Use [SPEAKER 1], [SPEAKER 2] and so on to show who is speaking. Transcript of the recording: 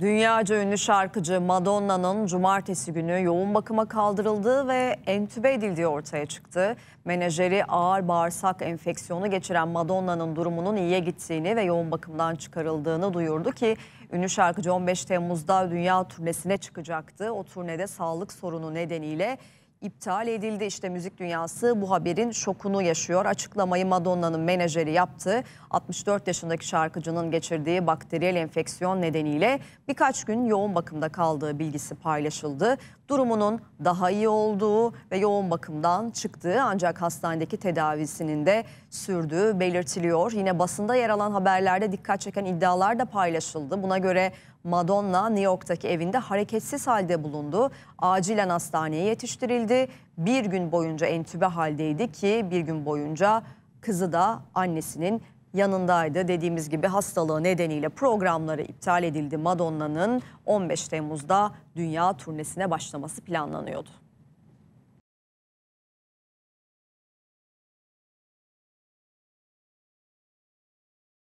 [SPEAKER 1] Dünyaca ünlü şarkıcı Madonna'nın cumartesi günü yoğun bakıma kaldırıldığı ve entübe edildiği ortaya çıktı. Menajeri ağır bağırsak enfeksiyonu geçiren Madonna'nın durumunun iyiye gittiğini ve yoğun bakımdan çıkarıldığını duyurdu ki ünlü şarkıcı 15 Temmuz'da dünya turnesine çıkacaktı. O turnede sağlık sorunu nedeniyle iptal edildi. İşte müzik dünyası bu haberin şokunu yaşıyor. Açıklamayı Madonna'nın menajeri yaptı. 64 yaşındaki şarkıcının geçirdiği bakteriyel enfeksiyon nedeniyle birkaç gün yoğun bakımda kaldığı bilgisi paylaşıldı. Durumunun daha iyi olduğu ve yoğun bakımdan çıktığı ancak hastanedeki tedavisinin de sürdüğü belirtiliyor. Yine basında yer alan haberlerde dikkat çeken iddialar da paylaşıldı. Buna göre Madonna New York'taki evinde hareketsiz halde bulundu. Acilen hastaneye yetiştirildi annesi bir gün boyunca entübe haldeydi ki bir gün boyunca kızı da annesinin yanındaydı. Dediğimiz gibi hastalığı nedeniyle programları iptal edildi. Madonna'nın 15 Temmuz'da dünya turnesine başlaması planlanıyordu.